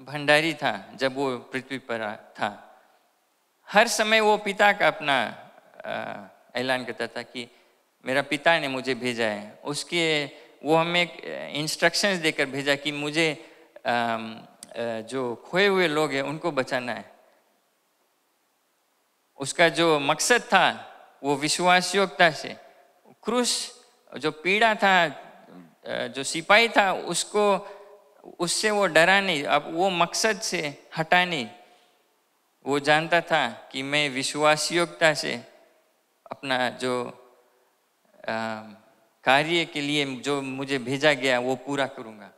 भंडारी था जब वो पृथ्वी पर था हर समय वो पिता का अपना ऐलान करता था कि मेरा पिता ने मुझे भेजा है उसके वो हमें इंस्ट्रक्शंस देकर भेजा कि मुझे जो खोए हुए लोग हैं उनको बचाना है उसका जो मकसद था वो विश्वास योग्यता से क्रूस जो पीड़ा था जो सिपाही था उसको उससे वो डरा नहीं अब वो मकसद से हटा नहीं वो जानता था कि मैं विश्वास योग्यता से अपना जो कार्य के लिए जो मुझे भेजा गया वो पूरा करूँगा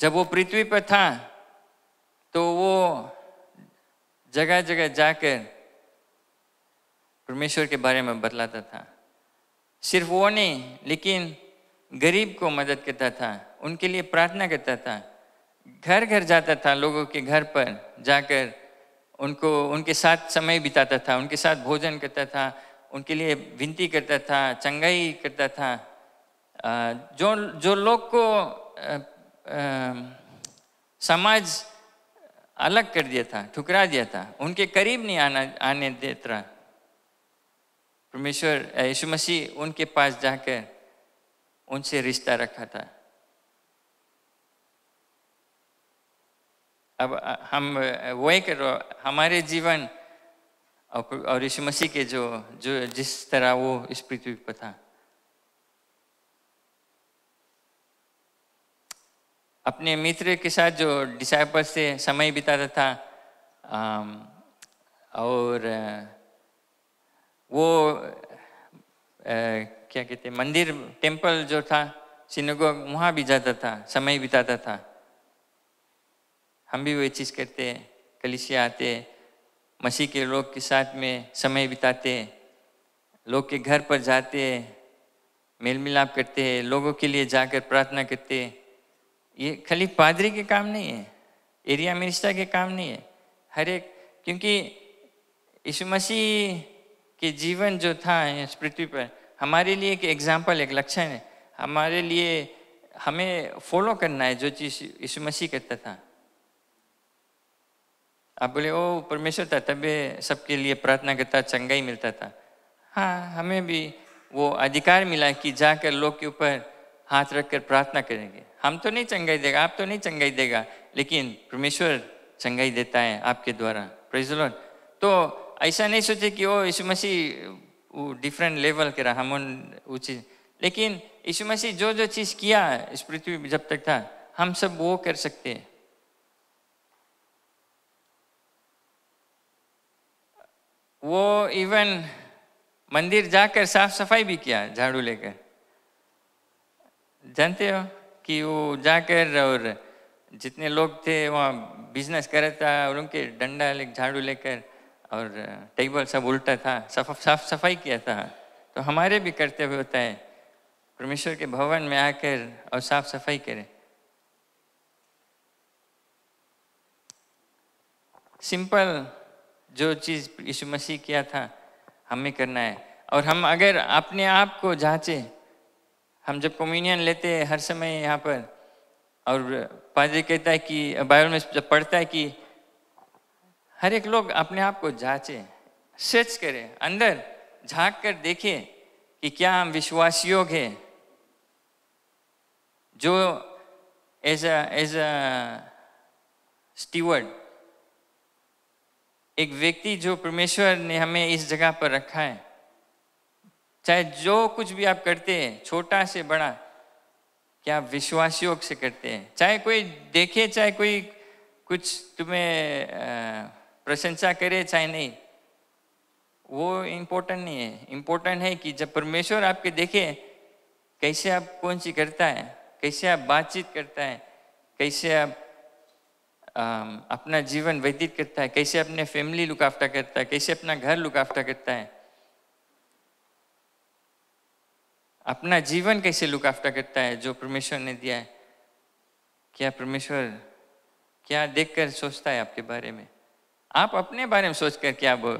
जब वो पृथ्वी पर था तो वो जगह जगह जाकर परमेश्वर के बारे में बतलाता था सिर्फ वो नहीं लेकिन गरीब को मदद करता था उनके लिए प्रार्थना करता था घर घर जाता था लोगों के घर पर जाकर उनको उनके साथ समय बिताता था उनके साथ भोजन करता था उनके लिए विनती करता था चंगाई करता था जो जो लोग को समाज अलग कर दिया था ठुकरा दिया था उनके करीब नहीं आना आने देता परमेश्वर यीशु मसीह उनके पास जाकर उनसे रिश्ता रखा था अब हम वही करो हमारे जीवन और यीशु मसीह के जो जो जिस तरह वो इस पृथ्वी पर था अपने मित्र के साथ जो डिसाइपल से समय बिताता था और वो आ, क्या कहते मंदिर टेम्पल जो था सिनेगो वहाँ भी जाता था समय बिताता था हम भी वही चीज़ करते कलिसिया आते मसीह के लोग के साथ में समय बिताते लोग के घर पर जाते मेल मिलाप करते लोगों के लिए जाकर प्रार्थना करते ये खाली पादरी के काम नहीं है एरिया मिनिस्टर के काम नहीं है हर एक क्योंकि यीशु मसीह कि जीवन जो था इस पृथ्वी पर हमारे लिए एक एग्जाम्पल एक लक्षण है हमारे लिए हमें फॉलो करना है जो चीज़ यीशु मसीह करता था आप बोले ओ परमेश्वर था तब सबके लिए प्रार्थना करता चंगाई मिलता था हाँ हमें भी वो अधिकार मिला कि जाकर लोग के ऊपर हाथ रख कर प्रार्थना करेंगे हम तो नहीं चंगाई देगा आप तो नहीं चंगाई देगा लेकिन परमेश्वर चंगाई देता है आपके द्वारा प्रेजलोन तो ऐसा नहीं सोचे कि वो यीशु मसीह वो डिफरेंट लेवल के रहा हम चीज़ लेकिन यीशु मसीह जो जो चीज़ किया इस पृथ्वी जब तक था हम सब वो कर सकते हैं वो इवन मंदिर जाकर साफ सफाई भी किया झाड़ू लेकर जानते हो कि वो जाकर और जितने लोग थे वहाँ बिजनेस कर रहा था और उनके डंडा ले झाड़ू लेकर और टेबल सब उल्टा था साफ साफ सफाई किया था तो हमारे भी कर्तव्य होता है परमेश्वर के भवन में आकर और साफ सफाई करें सिंपल जो चीज़ यीशु मसीह किया था हमें करना है और हम अगर अपने आप को जांचे हम जब कम्युनियन लेते हैं हर समय यहाँ पर और पादरी कहता है कि बाइबल में जब पढ़ता है कि हर एक लोग अपने आप को जांचे सर्च करें अंदर झांक कर देखें कि क्या हम विश्वास योग हैं जो एज एज स्टीवर्ड एक व्यक्ति जो परमेश्वर ने हमें इस जगह पर रखा है चाहे जो कुछ भी आप करते हैं छोटा से बड़ा क्या आप विश्वास योग से करते हैं चाहे कोई देखे चाहे कोई कुछ तुम्हें आ, प्रशंसा करे चाहे नहीं वो इम्पोर्टेंट नहीं है इम्पोर्टेंट है कि जब परमेश्वर आपके देखे कैसे आप कौन सी करता है कैसे आप बातचीत करता है कैसे आप आ, अपना जीवन व्यतीत करता है कैसे अपने फैमिली लुक आफ्टर करता है कैसे अपना घर लुक आफ्टर करता है अपना जीवन कैसे लुक आफ्टर करता है जो परमेश्वर ने दिया है क्या परमेश्वर क्या देखकर सोचता है आपके बारे में आप अपने बारे में सोच कर क्या बोल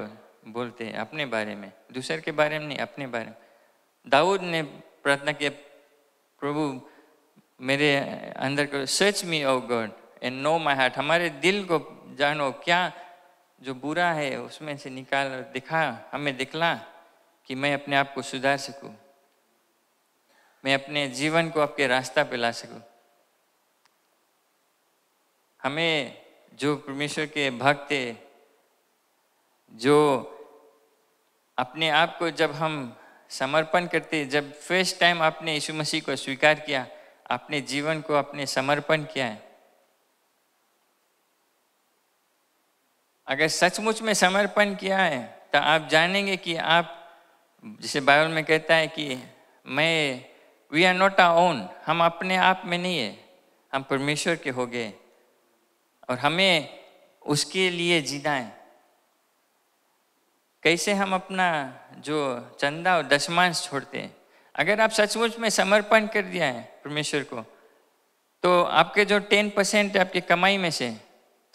बोलते हैं अपने बारे में दूसर के बारे में नहीं अपने बारे में दाऊद ने प्रार्थना किया प्रभु मेरे अंदर को सच me O God and know my heart हमारे दिल को जानो क्या जो बुरा है उसमें से निकाल दिखा हमें दिखला कि मैं अपने आप को सुधार सकूं मैं अपने जीवन को आपके रास्ता पे ला सकूं हमें जो परमेश्वर के भक्त है जो अपने आप को जब हम समर्पण करते जब फर्स्ट टाइम आपने यीशु मसीह को स्वीकार किया अपने जीवन को अपने समर्पण किया है अगर सचमुच में समर्पण किया है तो आप जानेंगे कि आप जिसे बाइबल में कहता है कि मैं we are not our own हम अपने आप में नहीं है हम परमेश्वर के हो गए और हमें उसके लिए जीना है कैसे हम अपना जो चंदा और दशमांश छोड़ते हैं अगर आप सचमुच में समर्पण कर दिया है परमेश्वर को तो आपके जो टेन परसेंट आपकी कमाई में से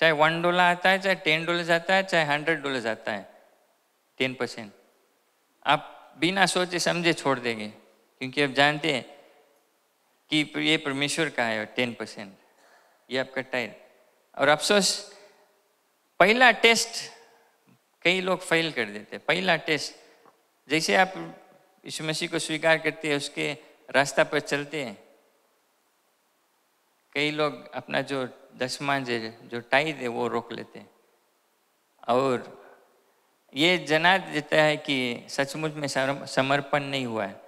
चाहे वन डॉलर आता है चाहे टेन डॉलर जाता है चाहे हंड्रेड डॉलर जाता है टेन परसेंट आप बिना सोचे समझे छोड़ देंगे क्योंकि आप जानते हैं कि ये परमेश्वर का है टेन परसेंट ये आपका टाइम और अफसोस पहला टेस्ट कई लोग फेल कर देते हैं पहला टेस्ट जैसे आप यीशु मसीह को स्वीकार करते हैं उसके रास्ता पर चलते हैं कई लोग अपना जो दसमान जो टाई है वो रोक लेते हैं और ये जना देता है कि सचमुच में समर्पण नहीं हुआ है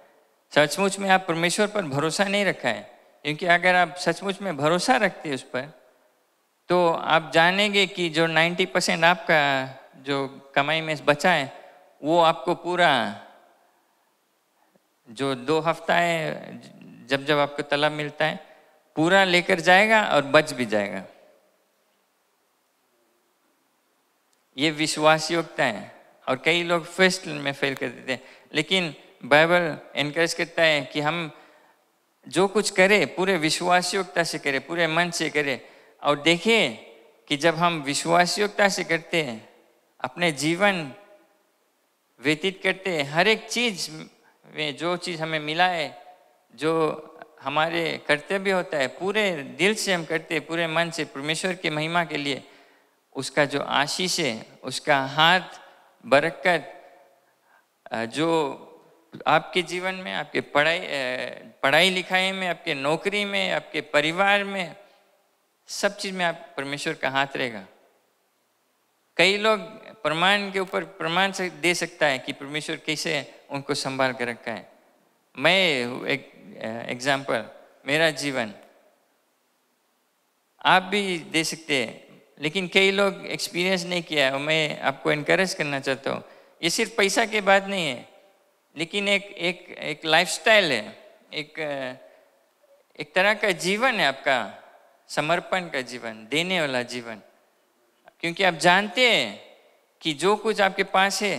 सचमुच में आप परमेश्वर पर भरोसा नहीं रखा है क्योंकि अगर आप सचमुच में भरोसा रखते उस पर तो आप जानेंगे कि जो 90 परसेंट आपका जो कमाई में बचा है वो आपको पूरा जो दो हफ्ता है जब जब आपको तलब मिलता है पूरा लेकर जाएगा और बच भी जाएगा ये विश्वास योग्यता है और कई लोग फर्स्ट में फेल कर देते हैं लेकिन बाइबल इनक्रेज करता है कि हम जो कुछ करें पूरे विश्वास योग्यता से करें पूरे मन से करें और देखें कि जब हम विश्वास योग्यता से करते हैं अपने जीवन व्यतीत करते हर एक चीज में जो चीज़ हमें मिला है जो हमारे कर्तव्य होता है पूरे दिल से हम करते हैं पूरे मन से परमेश्वर की महिमा के लिए उसका जो आशीष है उसका हाथ बरकत जो आपके जीवन में आपके पढ़ाई पढ़ाई लिखाई में आपके नौकरी में आपके परिवार में सब चीज़ में आप परमेश्वर का हाथ रहेगा कई लोग प्रमाण के ऊपर प्रमाण से दे सकता है कि परमेश्वर कैसे उनको संभाल कर रखा है मैं एक एग्जाम्पल मेरा जीवन आप भी दे सकते हैं लेकिन कई लोग एक्सपीरियंस नहीं किया है और मैं आपको इनक्रेज करना चाहता हूँ ये सिर्फ पैसा के बात नहीं है लेकिन एक एक एक लाइफस्टाइल है एक एक तरह का जीवन है आपका समर्पण का जीवन देने वाला जीवन क्योंकि आप जानते हैं कि जो कुछ आपके पास है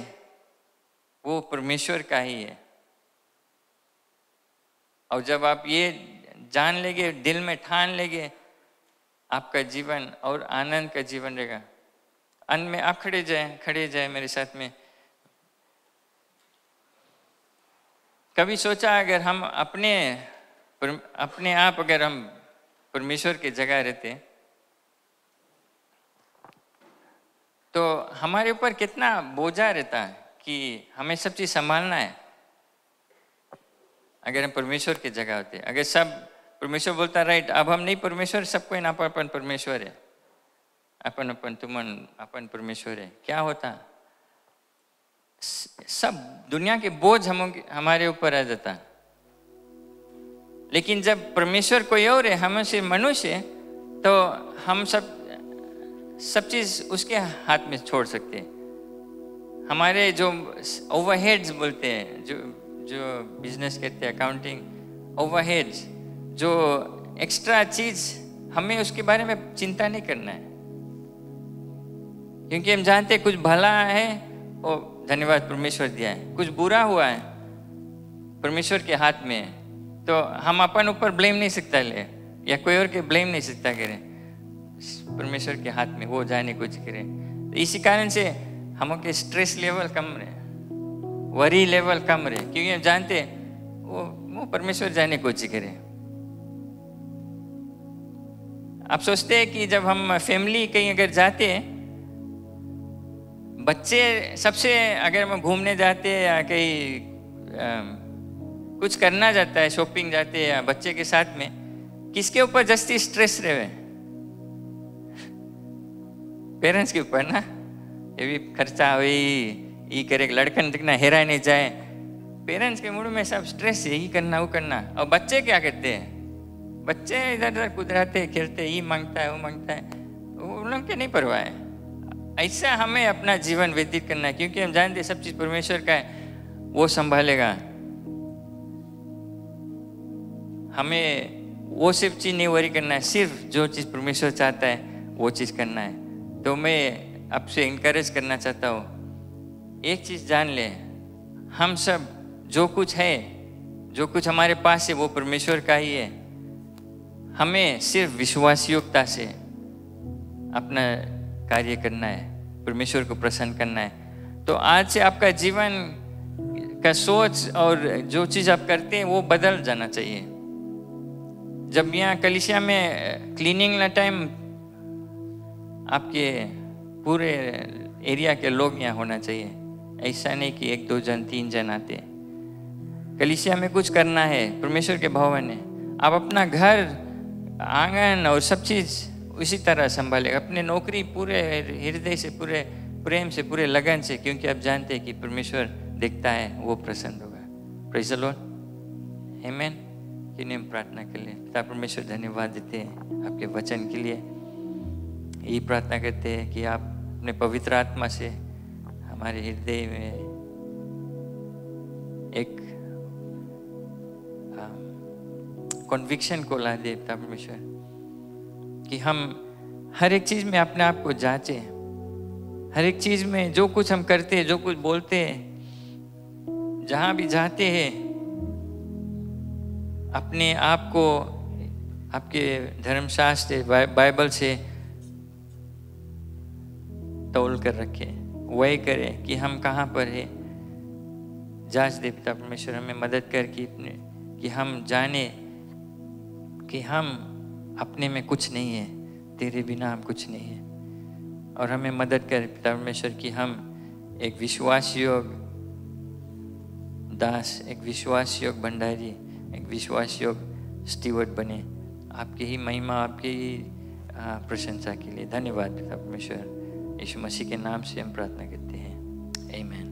वो परमेश्वर का ही है और जब आप ये जान लेंगे दिल में ठान लेंगे आपका जीवन और आनंद का जीवन रहेगा अन्न में आप खड़े जाए खड़े जाए मेरे साथ में कभी सोचा अगर हम अपने अपने आप अगर हम परमेश्वर की जगह रहते तो हमारे ऊपर कितना बोझा रहता है कि हमें सब चीज़ संभालना है अगर हम परमेश्वर की जगह होते अगर सब परमेश्वर बोलता राइट अब हम नहीं परमेश्वर सबको कोई ना अपन परमेश्वर है अपन अपन तुमन अपन परमेश्वर है क्या होता सब दुनिया के बोझ हम हमारे ऊपर आ जाता लेकिन जब परमेश्वर कोई और है हम से मनुष्य तो हम सब सब चीज़ उसके हाथ में छोड़ सकते हैं हमारे जो ओवरहेड्स बोलते हैं जो जो बिजनेस कहते हैं अकाउंटिंग ओवरहेड्स जो एक्स्ट्रा चीज़ हमें उसके बारे में चिंता नहीं करना है क्योंकि हम जानते हैं कुछ भला है और धन्यवाद परमेश्वर दिया है कुछ बुरा हुआ है परमेश्वर के हाथ में है तो हम अपन ऊपर ब्लेम नहीं सकता ले या कोई और के ब्लेम नहीं सकता करें परमेश्वर के हाथ में वो जाने कुछ करे तो इसी कारण से हम के स्ट्रेस लेवल कम रहे वरी लेवल कम रहे क्योंकि हम जानते वो वो परमेश्वर जाने कोची करे आप सोचते हैं कि जब हम फैमिली कहीं अगर जाते हैं बच्चे सबसे अगर हम घूमने जाते हैं या कहीं कुछ करना जाता है शॉपिंग जाते हैं या बच्चे के साथ में किसके ऊपर जस्ती स्ट्रेस रहे पेरेंट्स के ऊपर ना ये भी खर्चा हुई ये એ लड़कन લડકન हेरा नहीं जाए पेरेंट्स के मूड में सब स्ट्रेस यही करना वो करना और बच्चे क्या करते हैं बच्चे इधर उधर कुदराते खेलते ये मांगता है वो मांगता है उन लोग के नहीं परवाह है ऐसा हमें अपना जीवन व्यतीत करना है क्योंकि हम जानते सब चीज़ परमेश्वर का है वो संभालेगा हमें वो सिर्फ चीज़ नहीं वरी करना है सिर्फ जो चीज़ परमेश्वर चाहता है वो चीज़ करना है तो मैं आपसे इंकरेज करना चाहता हूँ एक चीज़ जान ले हम सब जो कुछ है जो कुछ हमारे पास है वो परमेश्वर का ही है हमें सिर्फ विश्वास योग्यता से अपना कार्य करना है परमेश्वर को प्रसन्न करना है तो आज से आपका जीवन का सोच और जो चीज़ आप करते हैं वो बदल जाना चाहिए जब यहाँ कलिशिया में क्लीनिंग ना टाइम आपके पूरे एरिया के लोग यहाँ होना चाहिए ऐसा नहीं कि एक दो जन तीन जन आते कलिसिया में कुछ करना है परमेश्वर के भवन है आप अपना घर आंगन और सब चीज़ उसी तरह संभाले अपने नौकरी पूरे हृदय से पूरे प्रेम से पूरे लगन से क्योंकि आप जानते हैं कि परमेश्वर देखता है वो प्रसन्न होगा प्रेज हेमेन की प्रार्थना के लिए पिता परमेश्वर धन्यवाद देते हैं आपके वचन के लिए ये प्रार्थना करते हैं कि आप अपने पवित्र आत्मा से हमारे हृदय में एक कन्विक्शन को ला दे परमेश्वर कि हम हर एक चीज़ में अपने आप को जांचे हर एक चीज़ में जो कुछ हम करते हैं जो कुछ बोलते हैं जहाँ भी जाते हैं अपने आप को आपके धर्मशास्त्र बाइबल से तोल कर रखें वही करें कि हम कहाँ पर हैं जांच पिता परमेश्वर हमें मदद कर कि कि हम जाने कि हम अपने में कुछ नहीं है तेरे बिना हम कुछ नहीं है और हमें मदद कर पिता परमेश्वर कि हम एक विश्वास योग दास एक विश्वास योग भंडारी एक विश्वास योग स्टीवर्ड बने आपकी ही महिमा आपकी ही प्रशंसा के लिए धन्यवाद पिता परमेश्वर यीशु मसीह के नाम से हम प्रार्थना करते हैं मैन